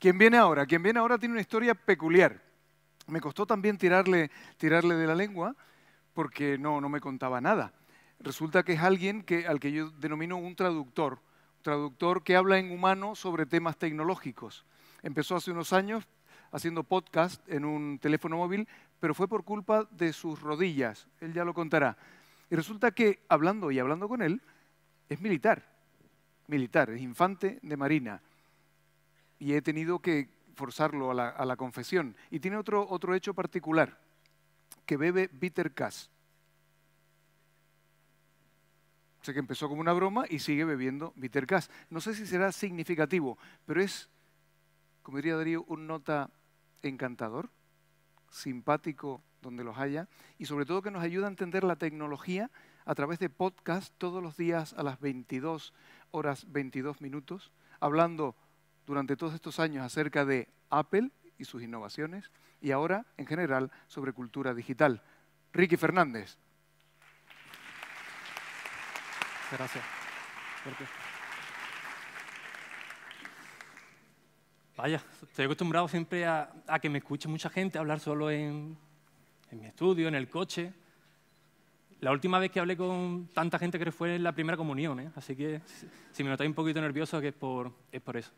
Quien viene ahora, quien viene ahora tiene una historia peculiar. Me costó también tirarle, de la lengua porque no, no me contaba nada. Resulta que es alguien al que yo denomino un traductor, un traductor que habla en humano sobre temas tecnológicos. Empezó hace unos años haciendo podcast en un teléfono móvil, pero fue por culpa de sus rodillas, él ya lo contará. Y resulta que hablando y hablando con él, es militar, militar, es infante de marina y he tenido que forzarlo a la, confesión. Y tiene otro, otro hecho particular, que bebe bitter Sé O que empezó como una broma y sigue bebiendo bitter No sé si será significativo, pero es, como diría Darío, un nota encantador, simpático donde los haya, y sobre todo que nos ayuda a entender la tecnología a través de podcast todos los días a las 22 horas 22 minutos, hablando durante todos estos años acerca de Apple y sus innovaciones y ahora en general sobre cultura digital. Ricky Fernández. Gracias. Vaya, estoy acostumbrado siempre a, que me escuche mucha gente hablar solo en, mi estudio, en el coche. La última vez que hablé con tanta gente creo que fue en la primera comunión, ¿eh? así que si me notáis un poquito nervioso que es por eso.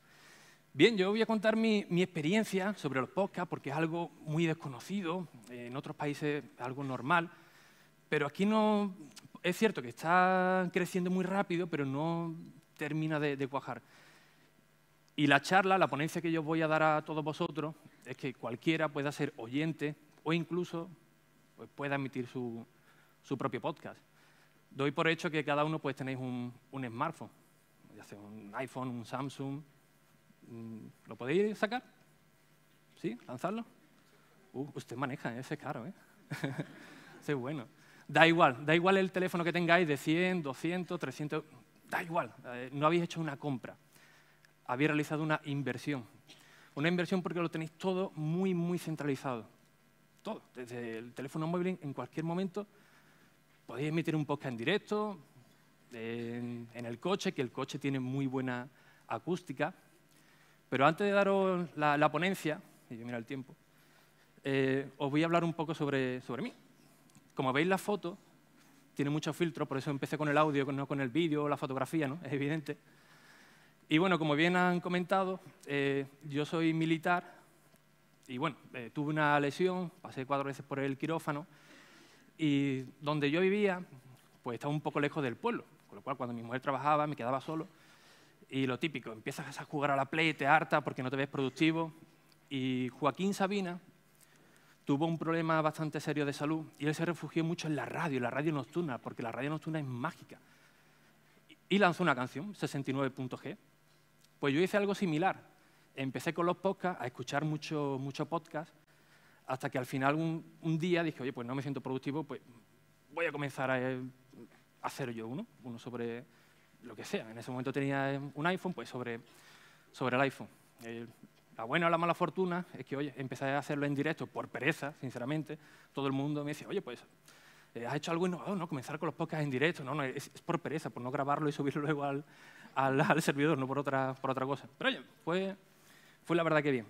Bien, yo voy a contar mi, experiencia sobre los podcasts porque es algo muy desconocido, eh, en otros países es algo normal, pero aquí no, es cierto que está creciendo muy rápido, pero no termina de, cuajar. Y la charla, la ponencia que yo voy a dar a todos vosotros, es que cualquiera pueda ser oyente o incluso pues, pueda emitir su, propio podcast. Doy por hecho que cada uno pues, tenéis un, smartphone, ya un iPhone, un Samsung, Mm, ¿Lo podéis sacar? ¿Sí? ¿Lanzarlo? Uh, usted maneja, ¿eh? ese es caro, ¿eh? ese es bueno. Da igual, da igual el teléfono que tengáis de 100, 200, 300, da igual. Eh, no habéis hecho una compra, habéis realizado una inversión. Una inversión porque lo tenéis todo muy, muy centralizado. Todo, desde el teléfono móvil en cualquier momento. Podéis emitir un podcast en directo, en el coche, que el coche tiene muy buena acústica. Pero antes de daros la, ponencia, y mira el tiempo, eh, os voy a hablar un poco sobre, mí. Como veis la foto, tiene muchos filtros, por eso empecé con el audio, no con el vídeo, la fotografía, ¿no? Es evidente. Y bueno, como bien han comentado, eh, yo soy militar y bueno, eh, tuve una lesión, pasé cuatro veces por el quirófano y donde yo vivía, pues estaba un poco lejos del pueblo, con lo cual cuando mi mujer trabajaba me quedaba solo y lo típico, empiezas a jugar a la play, te harta porque no te ves productivo. Y Joaquín Sabina tuvo un problema bastante serio de salud y él se refugió mucho en la radio, en la radio nocturna, porque la radio nocturna es mágica. Y lanzó una canción, 69.g. Pues yo hice algo similar. Empecé con los podcasts, a escuchar mucho, mucho podcast, hasta que al final un, día dije, oye, pues no me siento productivo, pues voy a comenzar a eh, hacer yo uno, uno sobre lo que sea. En ese momento tenía un iPhone, pues sobre, sobre el iPhone. Eh, la buena o la mala fortuna es que, oye, empecé a hacerlo en directo por pereza, sinceramente. Todo el mundo me decía, oye, pues, eh, ¿has hecho algo innovador? No, comenzar con los podcasts en directo. No, no, es, por pereza, por no grabarlo y subirlo luego al, servidor, no por otra, por otra cosa. Pero oye, fue, fue la verdad que bien.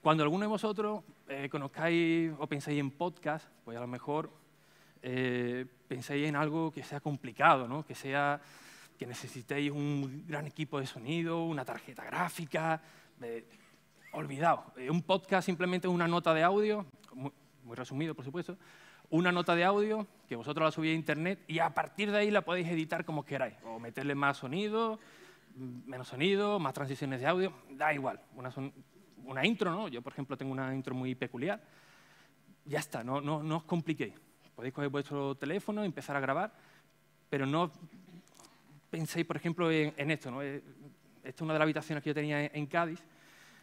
Cuando alguno de vosotros eh, conozcáis o pensáis en podcast, pues a lo mejor eh, en algo que sea complicado, ¿no? que sea que necesitéis un gran equipo de sonido, una tarjeta gráfica. Eh, olvidado, eh, un podcast simplemente es una nota de audio, muy, resumido por supuesto, una nota de audio que vosotros la subís a internet y a partir de ahí la podéis editar como queráis, o meterle más sonido, mm, menos sonido, más transiciones de audio, da igual, una, intro, ¿no? Yo por ejemplo tengo una intro muy peculiar, ya está, no, no, os compliquéis, podéis coger vuestro teléfono, y empezar a grabar, pero no penséis, por ejemplo, en, esto. ¿no? Eh, Esta es una de las habitaciones que yo tenía en, Cádiz.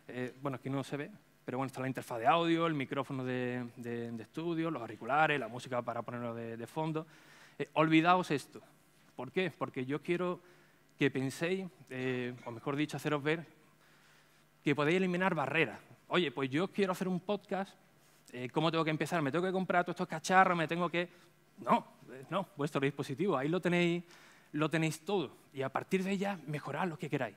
Eh, bueno, aquí no se ve, pero bueno, está la interfaz de audio, el micrófono de, estudio, los auriculares, la música para ponerlo de, fondo. Eh, olvidaos esto. ¿Por qué? Porque yo quiero que penséis, o mejor dicho, haceros ver que podéis eliminar barreras. Oye, pues yo quiero hacer un podcast, ¿cómo tengo que empezar? ¿Me tengo que comprar todos estos cacharros? ¿Me tengo que...? No, no, vuestro dispositivo, ahí lo tenéis lo tenéis todo y a partir de ella mejorad lo que queráis.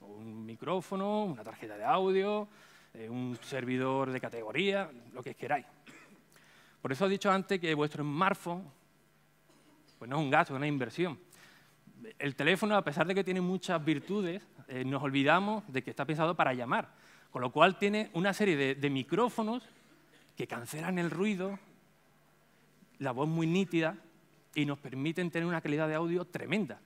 Un micrófono, una tarjeta de audio, eh, un servidor de categoría, lo que queráis. Por eso he dicho antes que vuestro smartphone pues no es un gasto, es una inversión. El teléfono, a pesar de que tiene muchas virtudes, eh, nos olvidamos de que está pensado para llamar, con lo cual tiene una serie de micrófonos que cancelan el ruido, la voz muy nítida, y nos permiten tener una calidad de audio tremenda.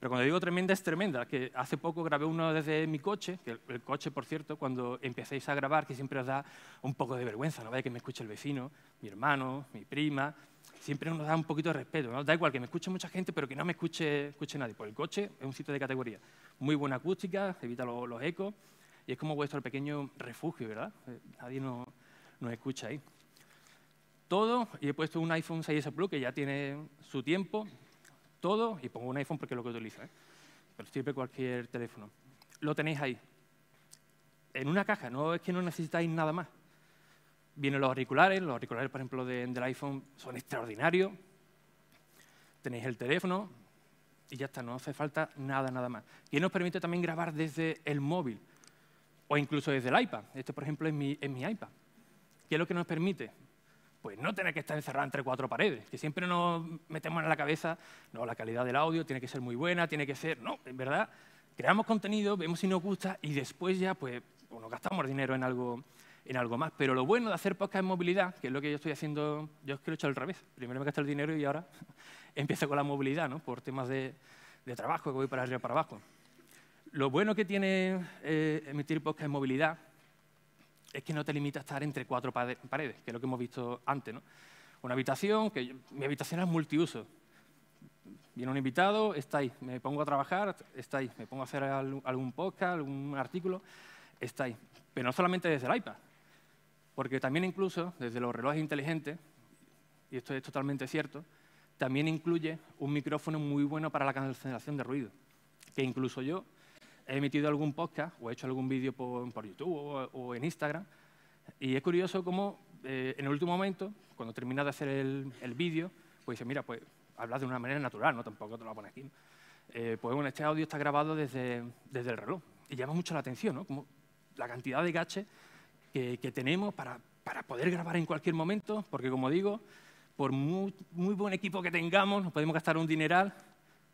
Pero cuando digo tremenda, es tremenda. Que hace poco grabé uno desde mi coche, que el coche, por cierto, cuando empecéis a grabar, que siempre os da un poco de vergüenza, no vaya que me escuche el vecino, mi hermano, mi prima, siempre nos da un poquito de respeto. Da igual que me escuche mucha gente, pero que no me escuche, escuche nadie. Pues el coche es un sitio de categoría. Muy buena acústica, evita los, ecos, y es como vuestro pequeño refugio, ¿verdad? Eh, nadie nos, nos escucha ahí todo y he puesto un iPhone 6S Plus que ya tiene su tiempo, todo, y pongo un iPhone porque es lo que utilizo, ¿eh? pero siempre cualquier teléfono. Lo tenéis ahí, en una caja, no es que no necesitáis nada más. Vienen los auriculares, los auriculares, por ejemplo, del iPhone son extraordinarios. Tenéis el teléfono y ya está, no hace falta nada, nada más. Y nos permite también grabar desde el móvil o incluso desde el iPad. esto, por ejemplo, es mi iPad. ¿Qué es lo que nos permite? pues no tener que estar encerrado entre cuatro paredes, que siempre nos metemos en la cabeza, no, la calidad del audio tiene que ser muy buena, tiene que ser, no, en verdad, creamos contenido, vemos si nos gusta y después ya, pues, bueno, gastamos dinero en algo, en algo más. Pero lo bueno de hacer podcast en movilidad, que es lo que yo estoy haciendo, yo es que lo he hecho al revés. Primero me gasto el dinero y ahora empiezo con la movilidad, ¿no? Por temas de, trabajo, que voy para arriba para abajo. Lo bueno que tiene eh, emitir podcast en movilidad es que no te limita a estar entre cuatro paredes, que es lo que hemos visto antes. ¿no? Una habitación, que mi habitación es multiuso. Viene un invitado, está ahí. Me pongo a trabajar, está ahí. Me pongo a hacer algún podcast, algún artículo, está ahí. Pero no solamente desde el iPad, porque también incluso desde los relojes inteligentes, y esto es totalmente cierto, también incluye un micrófono muy bueno para la cancelación de ruido, que incluso yo he emitido algún podcast o he hecho algún vídeo por, YouTube o, en Instagram y es curioso cómo eh, en el último momento, cuando terminas de hacer el, vídeo, pues dice, mira, pues hablas de una manera natural, no tampoco te lo pones aquí. Eh, pues bueno, este audio está grabado desde, desde el reloj y llama mucho la atención, ¿no? Como la cantidad de gaches que, tenemos para, para, poder grabar en cualquier momento, porque como digo, por muy, muy buen equipo que tengamos, nos podemos gastar un dineral,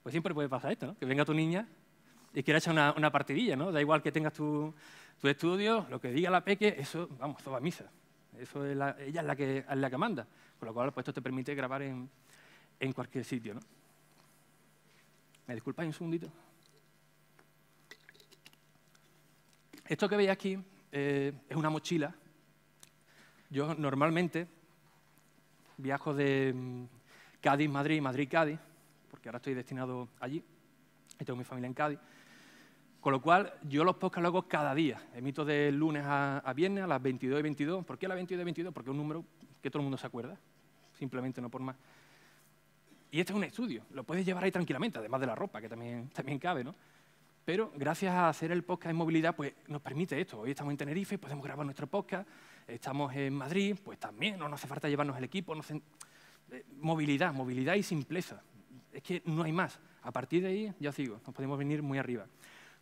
pues siempre puede pasar esto, ¿no? Que venga tu niña y quiera echar una, partidilla, ¿no? Da igual que tengas tu, estudio, lo que diga la peque, eso, vamos, eso va a misa. Eso es ella es la, que, la que manda. Con lo cual, pues esto te permite grabar en, cualquier sitio, ¿no? ¿Me disculpáis un segundito? Esto que veis aquí eh, es una mochila. Yo normalmente viajo de mm, Cádiz, Madrid, Madrid, Cádiz, porque ahora estoy destinado allí y tengo mi familia en Cádiz. Con lo cual, yo los podcasts hago cada día. Emito de lunes a, viernes a las 22 y 22. ¿Por qué a las 22 y 22? Porque es un número que todo el mundo se acuerda, simplemente no por más. Y este es un estudio, lo puedes llevar ahí tranquilamente, además de la ropa, que también, también cabe, ¿no? Pero gracias a hacer el podcast en movilidad, pues nos permite esto. Hoy estamos en Tenerife, podemos grabar nuestro podcast. Estamos en Madrid, pues también, no hace falta llevarnos el equipo. Eh, movilidad, movilidad y simpleza. Es que no hay más. A partir de ahí, ya os digo, nos podemos venir muy arriba.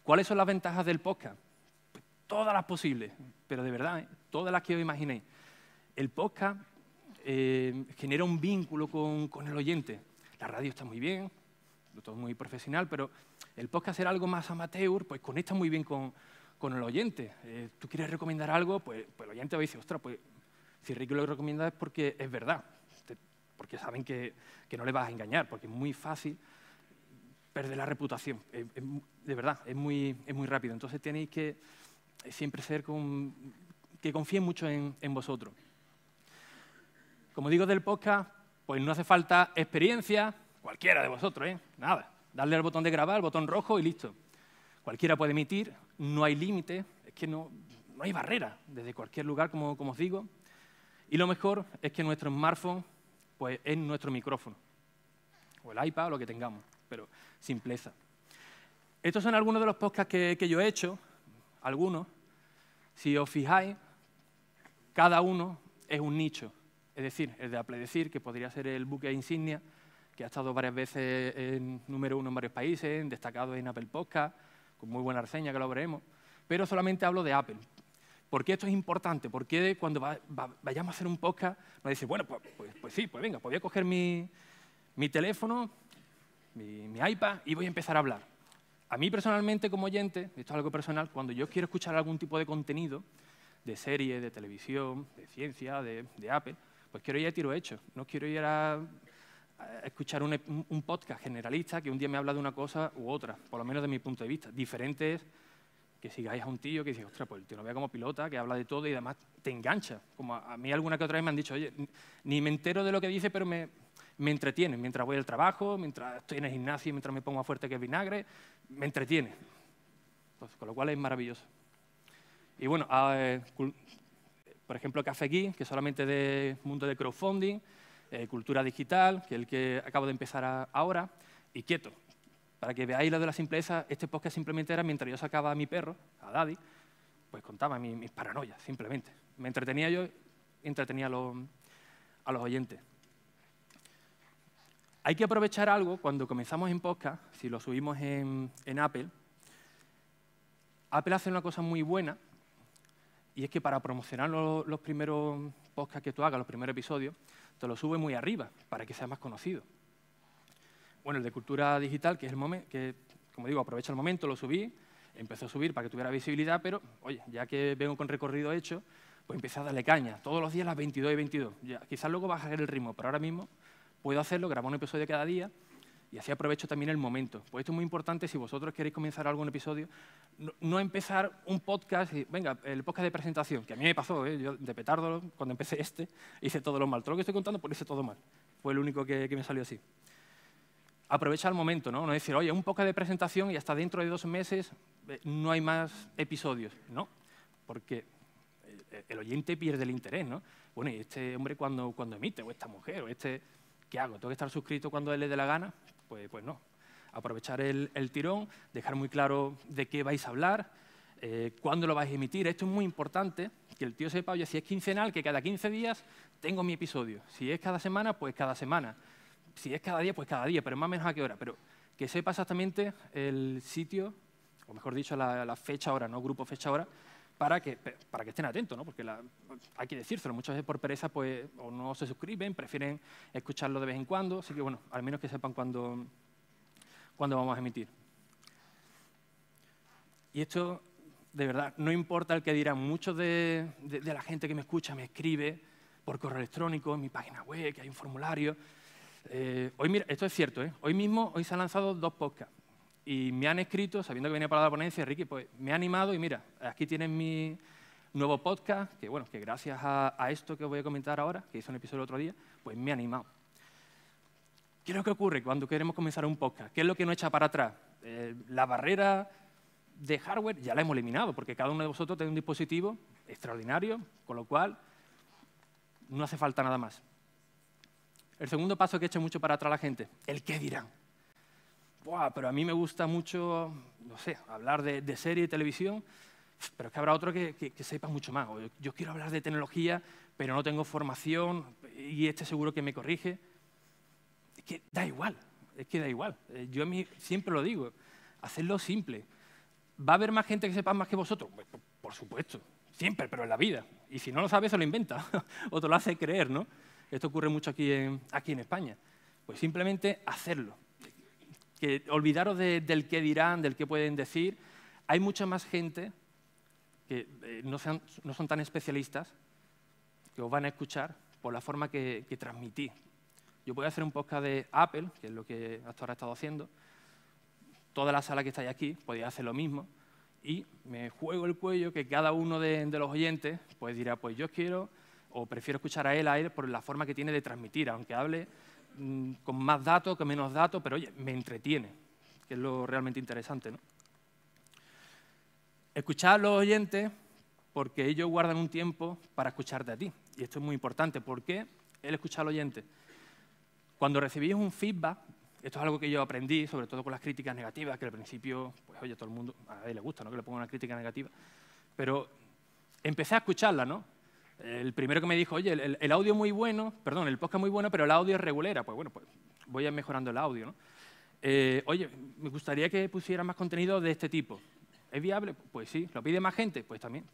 ¿Cuáles son las ventajas del podcast? todas las posibles, pero de verdad, ¿eh? todas las que yo imaginé. El podcast eh, genera un vínculo con, el oyente. La radio está muy bien, todo muy profesional, pero el podcast ser algo más amateur, pues conecta muy bien con, el oyente. Eh, Tú quieres recomendar algo, pues, pues el oyente va a decir, ostras, pues si Ricky lo recomienda es porque es verdad, porque saben que, que no le vas a engañar, porque es muy fácil perder la reputación. de verdad, es muy, rápido. Entonces tenéis que siempre ser con, que confíen mucho en, vosotros. Como digo del podcast, pues no hace falta experiencia, cualquiera de vosotros, ¿eh? nada. Darle al botón de grabar, el botón rojo y listo. Cualquiera puede emitir, no hay límite, es que no, no hay barrera desde cualquier lugar, como, como os digo. Y lo mejor es que nuestro smartphone pues, es nuestro micrófono, o el iPad, o lo que tengamos pero simpleza. Estos son algunos de los podcasts que, yo he hecho, algunos. Si os fijáis, cada uno es un nicho. Es decir, el de decir, que podría ser el buque insignia, que ha estado varias veces en número uno en varios países, destacado en Apple Podcast, con muy buena reseña, que lo veremos. Pero solamente hablo de Apple. ¿Por qué esto es importante? ¿Por qué cuando vayamos a hacer un podcast nos dice, bueno, pues, pues, pues sí, pues venga, podría pues coger mi, mi teléfono, mi, mi iPad y voy a empezar a hablar. A mí personalmente como oyente, esto es algo personal, cuando yo quiero escuchar algún tipo de contenido, de serie, de televisión, de ciencia, de, de Apple, pues quiero ir a tiro hecho. No quiero ir a, escuchar un, podcast generalista que un día me habla de una cosa u otra, por lo menos de mi punto de vista. Diferente es que sigáis a un tío que dice, ostras, pues el tío no vea como pilota, que habla de todo y además te engancha. Como a mí alguna que otra vez me han dicho, oye, ni me entero de lo que dice, pero me, me entretiene, mientras voy al trabajo, mientras estoy en el gimnasio, mientras me pongo más fuerte que el vinagre, me entretiene. con lo cual es maravilloso. Y bueno, ah, eh, por ejemplo, Café Geek, que solamente de mundo de crowdfunding, eh, cultura digital, que es el que acabo de empezar ahora, y quieto. Para que veáis lo de la simpleza, este podcast simplemente era mientras yo sacaba a mi perro, a Daddy, pues contaba mis, paranoias, simplemente. Me entretenía yo, entretenía a los oyentes. Hay que aprovechar algo cuando comenzamos en podcast, si lo subimos en, Apple. Apple hace una cosa muy buena y es que para promocionar los, primeros podcasts que tú hagas, los primeros episodios, te lo sube muy arriba para que sea más conocido. Bueno, el de cultura digital, que es el momento, que como digo, aprovecha el momento, lo subí, empezó a subir para que tuviera visibilidad, pero oye, ya que vengo con recorrido hecho, pues empecé a darle caña, todos los días las 22 y 22. Ya, quizás luego bajaré el ritmo, pero ahora mismo Puedo hacerlo, grabar un episodio cada día y así aprovecho también el momento. Pues esto es muy importante si vosotros queréis comenzar algún episodio, no, empezar un podcast, y, venga, el podcast de presentación, que a mí me pasó, ¿eh? yo de petardo, cuando empecé este, hice todo lo mal. Todo lo que estoy contando, pues hice todo mal. Fue el único que, me salió así. Aprovecha el momento, ¿no? No decir, oye, un podcast de presentación y hasta dentro de dos meses eh, no hay más episodios. No, porque eh, el oyente pierde el interés, ¿no? Bueno, y este hombre cuando, cuando emite, o esta mujer, o este ¿Qué hago? ¿Tengo que estar suscrito cuando él le dé la gana? Pues, pues no. Aprovechar el, el, tirón, dejar muy claro de qué vais a hablar, eh, cuándo lo vais a emitir. Esto es muy importante, que el tío sepa, oye, si es quincenal, que cada 15 días tengo mi episodio. Si es cada semana, pues cada semana. Si es cada día, pues cada día, pero más o menos a qué hora. Pero que sepa exactamente el sitio, o mejor dicho, la, la fecha hora, no grupo fecha hora, para que, estén atentos, porque hay que decírselo, muchas veces por pereza pues, o no se suscriben, prefieren escucharlo de vez en cuando, así que bueno, al menos que sepan cuándo, vamos a emitir. Y esto, de verdad, no importa el que dirán, muchos de, la gente que me escucha me escribe por correo electrónico, en mi página web, que hay un formulario, eh, hoy, mira, esto es cierto, ¿eh? hoy mismo hoy se han lanzado dos podcasts. Y me han escrito, sabiendo que venía para la ponencia, Ricky, pues me ha animado y mira, aquí tienes mi nuevo podcast, que bueno, que gracias a, esto que voy a comentar ahora, que hice un episodio el otro día, pues me ha animado. ¿Qué es lo que ocurre cuando queremos comenzar un podcast? ¿Qué es lo que nos echa para atrás? Eh, la barrera de hardware ya la hemos eliminado, porque cada uno de vosotros tiene un dispositivo extraordinario, con lo cual no hace falta nada más. El segundo paso que echa mucho para atrás la gente, el qué dirán pero a mí me gusta mucho, no sé, hablar de, serie y televisión, pero es que habrá otro que, sepa mucho más. yo, quiero hablar de tecnología, pero no tengo formación y este seguro que me corrige. Es que da igual, es que da igual. Eh, yo a mí siempre lo digo, hacedlo simple. ¿Va a haber más gente que sepa más que vosotros? Pues, por supuesto, siempre, pero en la vida. Y si no lo sabes, se lo inventa o te lo hace creer, ¿no? Esto ocurre mucho aquí aquí en España. Pues simplemente hacerlo que olvidaros del qué dirán, del qué pueden decir. Hay mucha más gente que eh, no, son tan especialistas que os van a escuchar por la forma que, que Yo voy a hacer un podcast de Apple, que es lo que hasta ahora he estado haciendo. Toda la sala que estáis aquí podía hacer lo mismo. Y me juego el cuello que cada uno de, de los oyentes pues dirá, pues yo quiero o prefiero escuchar a él, a él, por la forma que tiene de transmitir, aunque hable Mm, con más datos, que menos datos, pero oye, me entretiene, que es lo realmente interesante. ¿no? Escuchar a los oyentes porque ellos guardan un tiempo para escucharte a ti. Y esto es muy importante. ¿Por qué el escuchar al oyente? Cuando recibís un feedback, esto es algo que yo aprendí, sobre todo con las críticas negativas, que al principio, pues oye, todo el mundo, a él le gusta, ¿no? Que le ponga una crítica negativa. Pero empecé a escucharla, ¿no? El primero que me dijo, oye, el, audio muy bueno, perdón, el podcast muy bueno, pero el audio es regulera. Pues bueno, pues voy mejorando el audio, ¿no? Eh, oye, me gustaría que pusieran más contenido de este tipo. ¿Es viable? Pues sí. ¿Lo pide más gente? Pues también.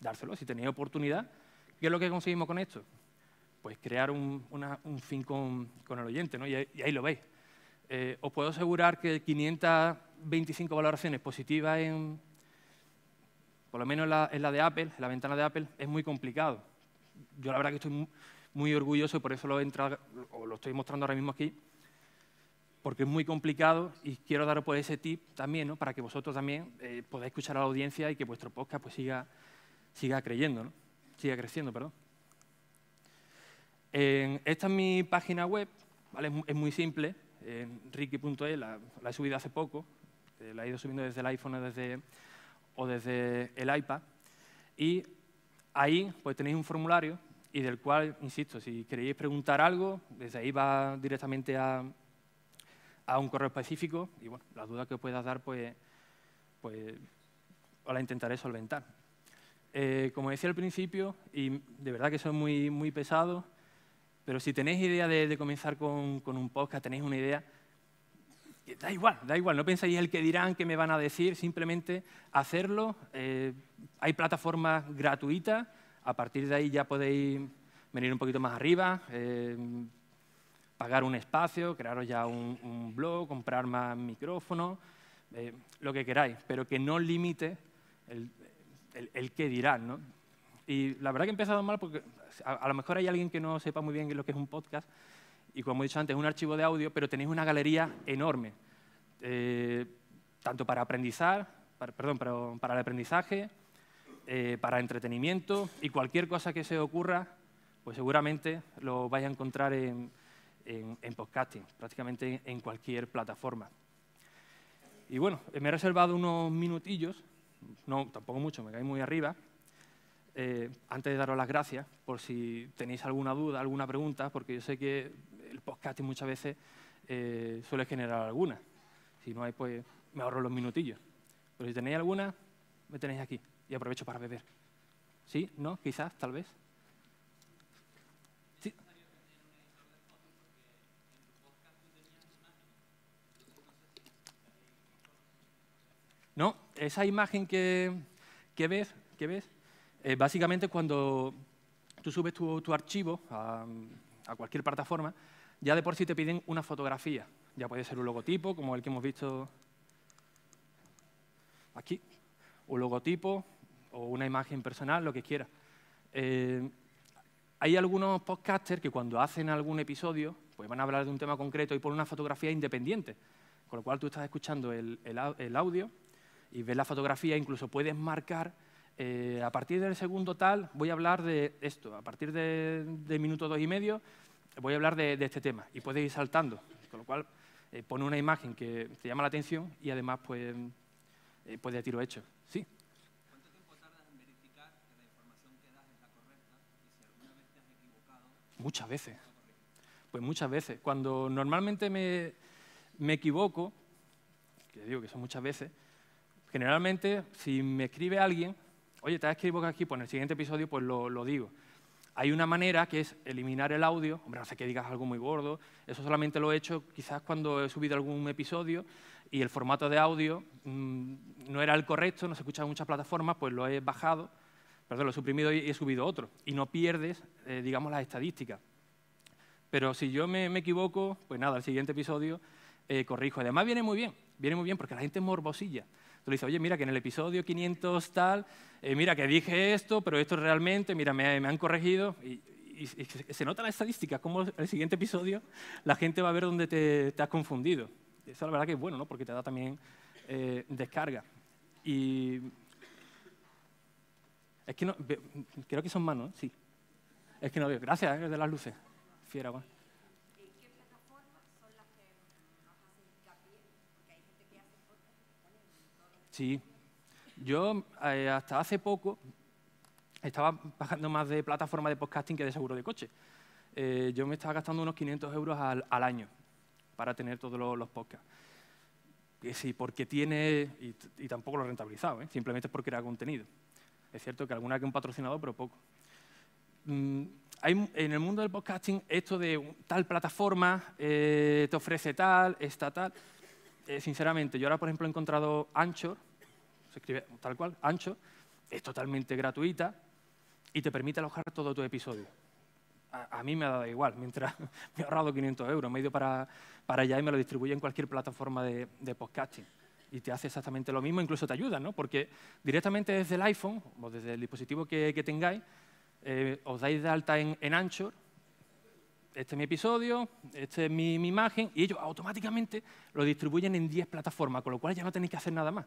Dárselo, si tenéis oportunidad. ¿Qué es lo que conseguimos con esto? Pues crear un, fin con, el oyente, ¿no? Y, ahí lo veis. Eh, os puedo asegurar que 525 valoraciones positivas en, por lo menos en la, de Apple, en la ventana de Apple, es muy complicado. Yo la verdad que estoy muy, orgulloso y por eso lo, lo estoy mostrando ahora mismo aquí, porque es muy complicado y quiero daros pues, ese tip también, ¿no? para que vosotros también eh, podáis escuchar a la audiencia y que vuestro podcast pues, siga, siga creyendo, siga creciendo. Perdón. esta es mi página web, es, muy simple, eh, ricky.e, la, la, he subido hace poco, eh, la he ido subiendo desde el iPhone, desde o desde el iPad. Y ahí pues tenéis un formulario y del cual, insisto, si queréis preguntar algo, desde ahí va directamente a, a un correo específico y bueno, las dudas que os puedas dar pues, pues os las intentaré solventar. Eh, como decía al principio, y de verdad que soy muy, muy pesado, pero si tenéis idea de, de comenzar con, con, un podcast, tenéis una idea, Da igual, da igual, no penséis el que dirán, que me van a decir, simplemente hacerlo. Eh, hay plataformas gratuitas, a partir de ahí ya podéis venir un poquito más arriba, eh, pagar un espacio, crearos ya un, blog, comprar más micrófonos, eh, lo que queráis, pero que no limite el, el, qué dirán. ¿no? Y la verdad que he empezado mal porque a, lo mejor hay alguien que no sepa muy bien lo que es un podcast y como he dicho antes, es un archivo de audio, pero tenéis una galería enorme, eh, tanto para aprendizar, perdón, para, el aprendizaje, eh, para entretenimiento y cualquier cosa que se ocurra, pues seguramente lo vais a encontrar en, podcasting, prácticamente en cualquier plataforma. Y bueno, me he reservado unos minutillos, no, tampoco mucho, me caí muy arriba, eh, antes de daros las gracias, por si tenéis alguna duda, alguna pregunta, porque yo sé que el podcast muchas veces eh, suele generar alguna. Si no hay, pues me ahorro los minutillos. Pero si tenéis alguna, me tenéis aquí y aprovecho para beber. ¿Sí? ¿No? Quizás, tal vez. No, esa imagen que, ves, que ves eh, básicamente cuando tú subes tu, archivo a, cualquier plataforma, ya de por sí te piden una fotografía. Ya puede ser un logotipo, como el que hemos visto aquí, un logotipo o una imagen personal, lo que quieras. Eh, hay algunos podcasters que cuando hacen algún episodio, pues van a hablar de un tema concreto y ponen una fotografía independiente, con lo cual tú estás escuchando el, audio y ves la fotografía, incluso puedes marcar, eh, a partir del segundo tal voy a hablar de esto, a partir del de minuto dos y medio voy a hablar de, este tema y puedes ir saltando, con lo cual eh, pone una imagen que te llama la atención y además pues, eh, pues tiro hecho. Sí. ¿Cuánto tiempo tardas en verificar que la información que das es la correcta si alguna vez te has equivocado? Muchas veces. Pues muchas veces. Cuando normalmente me, equivoco, que digo que son muchas veces, generalmente si me escribe alguien, oye, te has equivocado aquí, pues en el siguiente episodio pues lo digo. Hay una manera que es eliminar el audio, hombre, no sé que digas algo muy gordo, eso solamente lo he hecho quizás cuando he subido algún episodio y el formato de audio mm, no era el correcto, no se escuchaba en muchas plataformas, pues lo he bajado, perdón, lo he suprimido y he subido otro. Y no pierdes, eh, digamos, las estadísticas. Pero si yo me, equivoco, pues nada, el siguiente episodio eh, corrijo. Además viene muy bien, viene muy bien porque la gente es morbosilla. Tú le dices, oye, mira que en el episodio 500 tal, eh, mira que dije esto, pero esto realmente, mira, me, han corregido. Y, se nota la estadística, como el siguiente episodio la gente va a ver dónde te, has confundido. Eso la verdad que es bueno, ¿no? Porque te da también eh, descarga. Y es que no, creo que son manos, sí. Es que no veo. Gracias, ¿eh? de las luces. Fiera, Sí. Yo eh, hasta hace poco estaba bajando más de plataforma de podcasting que de seguro de coche. Eh, yo me estaba gastando unos 500 euros al, año para tener todos los, podcasts. Y sí, porque tiene, y, tampoco lo he rentabilizado, ¿eh? simplemente es porque era contenido. Es cierto que alguna que un patrocinador, pero poco. Mm, en el mundo del podcasting, esto de tal plataforma te ofrece tal, está tal. sinceramente, yo ahora, por ejemplo, he encontrado Anchor, escribe tal cual, ancho, es totalmente gratuita y te permite alojar todo tu episodio. A, mí me ha dado igual, mientras me he ahorrado 500 euros, me he para, allá y me lo distribuye en cualquier plataforma de, podcasting y te hace exactamente lo mismo, incluso te ayuda, ¿no? Porque directamente desde el iPhone o desde el dispositivo que, tengáis, eh, os dais de alta en, ancho, este es mi episodio, esta es mi, mi imagen, y ellos automáticamente lo distribuyen en 10 plataformas, con lo cual ya no tenéis que hacer nada más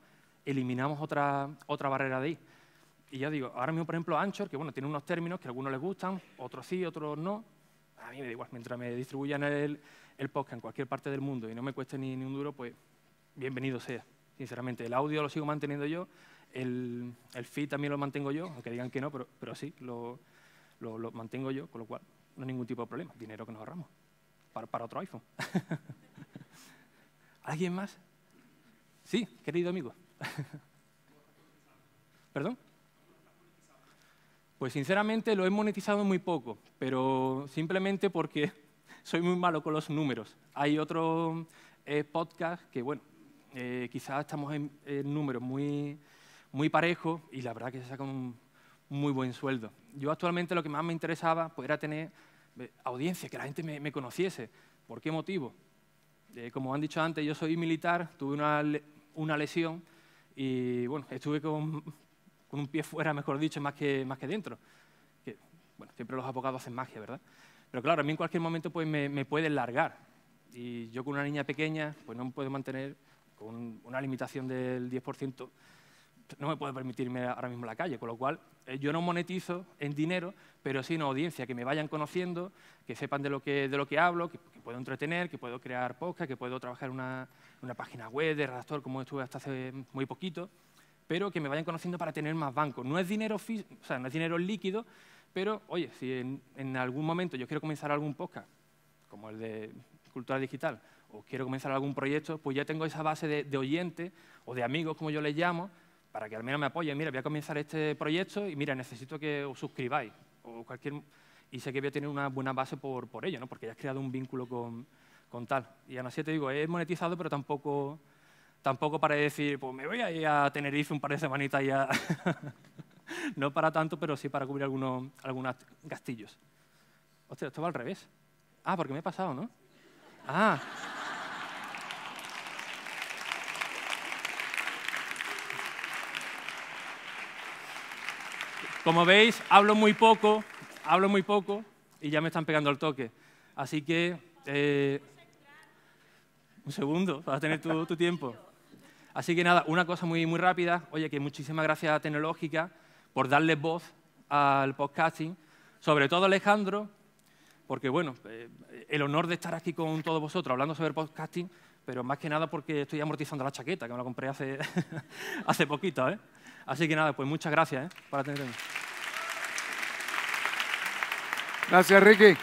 eliminamos otra, otra barrera de ahí. Y ya digo, ahora mismo, por ejemplo, Anchor, que bueno, tiene unos términos que a algunos les gustan, otros sí, otros no. A mí me da igual, mientras me distribuyan el, el podcast en cualquier parte del mundo y no me cueste ni, un duro, pues bienvenido sea, sinceramente. El audio lo sigo manteniendo yo, el, el, feed también lo mantengo yo, aunque digan que no, pero, sí, lo, mantengo yo, con lo cual no hay ningún tipo de problema. Dinero que nos ahorramos para, para otro iPhone. ¿Alguien más? Sí, querido amigo. ¿Perdón? Pues sinceramente lo he monetizado muy poco, pero simplemente porque soy muy malo con los números. Hay otro eh, podcast que, bueno, eh, quizás estamos en, números muy, muy parejos y la verdad que se saca un muy buen sueldo. Yo actualmente lo que más me interesaba pues, era tener eh, audiencia, que la gente me, conociese. ¿Por qué motivo? como han dicho antes, yo soy militar, tuve una lesión y bueno, estuve con, con un pie fuera, mejor dicho, más que, más que dentro. Que, bueno, siempre los abogados hacen magia, ¿verdad? Pero claro, a mí en cualquier momento pues, me, me pueden largar. Y yo con una niña pequeña, pues no me puedo mantener con una limitación del 10%, no me puedo permitirme ahora mismo la calle, con lo cual eh, yo no monetizo en dinero, pero sí en audiencia, que me vayan conociendo, que sepan de lo que, de lo que hablo, que, puedo entretener, que puedo crear podcast, que puedo trabajar en una, una, página web de redactor, como estuve hasta hace muy poquito, pero que me vayan conociendo para tener más bancos. No es dinero, o sea, no es dinero líquido, pero oye, si en, algún momento yo quiero comenzar algún podcast, como el de cultura digital, o quiero comenzar algún proyecto, pues ya tengo esa base de, de oyentes o de amigos, como yo les llamo, para que al menos me apoyen, mira, voy a comenzar este proyecto y mira, necesito que os suscribáis o cualquier... Y sé que voy a tener una buena base por, ello, ¿no? porque ya has creado un vínculo con, tal. Y aún así te digo, es monetizado, pero tampoco, tampoco para decir, pues me voy a ir a Tenerife un par de semanitas ya. no para tanto, pero sí para cubrir algunos, algunos gastillos. Hostia, esto va al revés. Ah, porque me he pasado, ¿no? Ah. Como veis, hablo muy poco, hablo muy poco y ya me están pegando al toque. Así que, eh, un segundo, para tener tu, tu, tiempo. Así que nada, una cosa muy, muy rápida. Oye, que muchísimas gracias a Tecnológica por darle voz al podcasting. Sobre todo Alejandro, porque bueno, eh, el honor de estar aquí con todos vosotros hablando sobre podcasting, pero más que nada porque estoy amortizando la chaqueta, que me la compré hace, hace poquito. ¿eh? Así que nada, pues muchas gracias ¿eh? por atenderme. Gracias, Ricky.